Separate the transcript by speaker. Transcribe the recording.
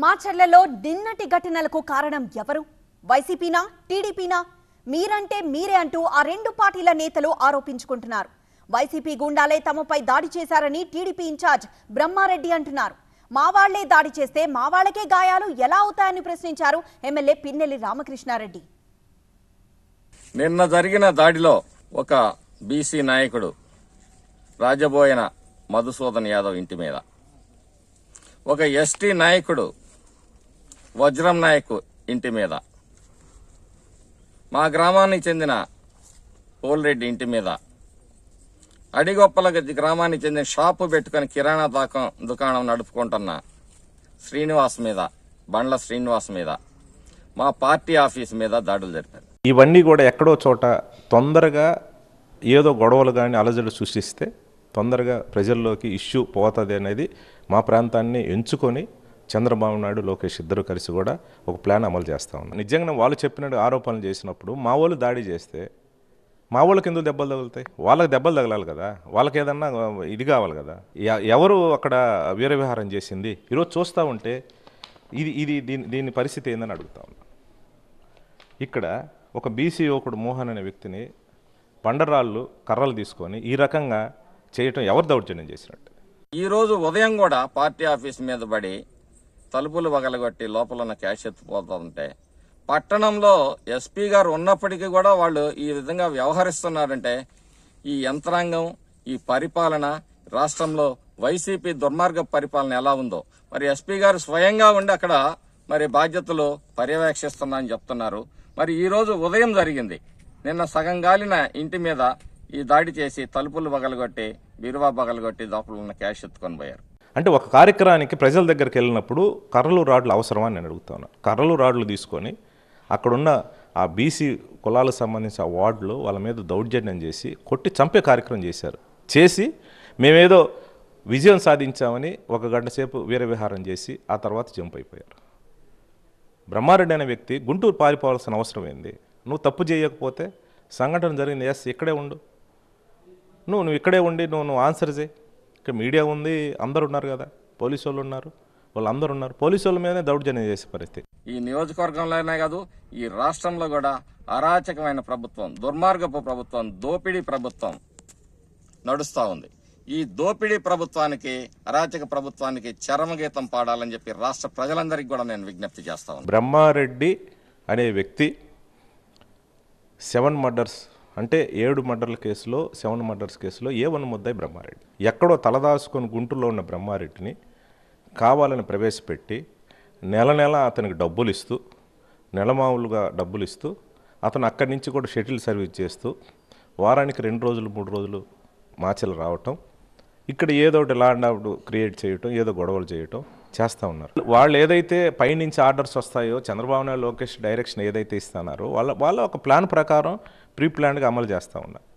Speaker 1: మా చెల్లెలో నిన్నటి ఘటనలకు కారణం ఎవరు వైసీపీనా టీడీపీనా మీరంటే మీరే అంటూ ఆ రెండు పార్టీల నేతలు ఆరోపించుకుంటున్నారు వైసీపీ గుండాలే తమపై దాడి చేశారని టీడీపీ ఇన్ఛార్జ్ బ్రహ్మారెడ్డి అంటున్నారు మా వాళ్లే దాడి చేస్తే మా గాయాలు ఎలా అవుతాయని ప్రశ్నించారు ఎమ్మెల్యే పిన్నెల్లి రామకృష్ణారెడ్డి
Speaker 2: నిన్న జరిగిన దాడిలో ఒక బీసీ నాయకుడు రాజబోయిన మధుసూదన్ యాదవ్ ఇంటి మీద ఒక ఎస్టీ నాయకుడు వజ్రం నాయక్ ఇంటి మీద మా గ్రామానికి చెందిన పోల్రెడ్డి ఇంటి మీద అడిగొప్పల గది గ్రామానికి చెందిన షాపు పెట్టుకుని కిరాణా దాకం దుకాణం నడుపుకుంటున్న శ్రీనివాస్ మీద బండ్ల శ్రీనివాస్ మీద మా పార్టీ ఆఫీస్ మీద దాడులు
Speaker 1: జరిపారు ఇవన్నీ కూడా ఎక్కడో చోట తొందరగా ఏదో గొడవలు కానీ అలజడి సృష్టిస్తే తొందరగా ప్రజల్లోకి ఇష్యూ పోతుంది అనేది మా ప్రాంతాన్ని ఎంచుకొని చంద్రబాబు నాయుడు లోకేష్ ఇద్దరు కలిసి కూడా ఒక ప్లాన్ అమలు చేస్తూ ఉన్నారు నిజంగా వాళ్ళు చెప్పినట్టు ఆరోపణలు చేసినప్పుడు మా వాళ్ళు దాడి చేస్తే మా వాళ్ళకి ఎందుకు దెబ్బలు తగులుతాయి వాళ్ళకి దెబ్బలు తగలాలి కదా వాళ్ళకి ఏదన్నా ఇది కావాలి కదా ఎవరు అక్కడ వీరవిహారం చేసింది ఈరోజు చూస్తూ ఉంటే ఇది ఇది దీని దీని పరిస్థితి ఏందని అడుగుతా ఉన్నా ఇక్కడ ఒక బీసీ యువకుడు మోహన్ అనే వ్యక్తిని బండరాళ్ళు కర్రలు తీసుకొని ఈ రకంగా చేయటం ఎవరు దౌర్జన్యం చేసినట్టు ఈరోజు ఉదయం కూడా పార్టీ ఆఫీస్ మీద పడి
Speaker 2: తలుపులు పగలగొట్టి లోపల ఉన్న క్యాష్ ఎత్తుపోతూ ఉంటే పట్టణంలో ఎస్పీ గారు ఉన్నప్పటికీ కూడా వాళ్ళు ఈ విధంగా వ్యవహరిస్తున్నారంటే ఈ యంత్రాంగం ఈ పరిపాలన రాష్ట్రంలో వైసీపీ దుర్మార్గ పరిపాలన ఎలా ఉందో మరి ఎస్పీ గారు స్వయంగా ఉండి అక్కడ మరి బాధ్యతలు పర్యవేక్షిస్తున్నా అని చెప్తున్నారు మరి ఈరోజు ఉదయం జరిగింది నిన్న సగం గాలిన ఇంటి మీద ఈ దాడి చేసి తలుపులు పగలగొట్టి బీరువా పగలగొట్టి దోపలు ఉన్న క్యాష్ ఎత్తుకొని పోయారు
Speaker 1: అంటే ఒక కార్యక్రమానికి ప్రజల దగ్గరికి వెళ్ళినప్పుడు కర్రలు రాడ్లు అవసరమని నేను అడుగుతాను కర్రలు రాడ్లు తీసుకొని అక్కడున్న ఆ బీసీ కులాలకు సంబంధించిన ఆ వాళ్ళ మీద దౌర్జన్యం చేసి కొట్టి చంపే కార్యక్రమం చేశారు చేసి మేమేదో విజయం సాధించామని ఒక గంట సేపు వీరవిహారం చేసి ఆ తర్వాత జంప్ అయిపోయారు బ్రహ్మారెడ్డి అనే వ్యక్తి గుంటూరు పారిపోవాల్సిన అవసరం ఏంది నువ్వు తప్పు చేయకపోతే సంఘటన జరిగింది ఎస్ ఇక్కడే ఉండు నువ్వు నువ్వు ఇక్కడే ఉండి నువ్వు నువ్వు ఆన్సర్ చేయి ఇక్కడ మీడియా ఉంది అందరు ఉన్నారు కదా పోలీసు వాళ్ళు ఉన్నారు వాళ్ళందరూ ఉన్నారు పోలీసు వాళ్ళ మీదనే దౌర్జన్యం చేసే పరిస్థితి
Speaker 2: ఈ నియోజకవర్గంలోనే కాదు ఈ రాష్ట్రంలో కూడా అరాచకమైన ప్రభుత్వం దుర్మార్గపు ప్రభుత్వం దోపిడీ ప్రభుత్వం నడుస్తూ ఉంది ఈ దోపిడీ ప్రభుత్వానికి అరాచక ప్రభుత్వానికి చరమగీతం పాడాలని చెప్పి రాష్ట్ర ప్రజలందరికీ కూడా నేను విజ్ఞప్తి చేస్తా
Speaker 1: ఉన్నాను బ్రహ్మారెడ్డి అనే వ్యక్తి సెవెన్ మర్డర్స్ అంటే ఏడు మర్డర్ల కేసులో సెవెన్ మర్డర్స్ కేసులో ఏ వన్ ముద్దాయి బ్రహ్మారెడ్డి ఎక్కడో తలదాసుకొని గుంటూరులో ఉన్న బ్రహ్మారెడ్డిని కావాలని ప్రవేశపెట్టి నెల నెల అతనికి డబ్బులు ఇస్తూ నెలమావులుగా డబ్బులు ఇస్తూ అతను అక్కడి నుంచి కూడా షటిల్ సర్వీస్ చేస్తూ వారానికి రెండు రోజులు మూడు రోజులు మాచలు రావటం ఇక్కడ ఏదో ఒకటి లాండ్ క్రియేట్ చేయటం ఏదో గొడవలు చేయటం చేస్తూ ఉన్నారు వాళ్ళు ఏదైతే పైనుంచి ఆర్డర్స్ వస్తాయో చంద్రబాబు నాయుడు లోకేష్ డైరెక్షన్ ఏదైతే ఇస్తున్నారో వాళ్ళ వాళ్ళ ఒక ప్లాన్ ప్రకారం ప్రీ ప్లాన్గా అమలు చేస్తూ ఉన్నారు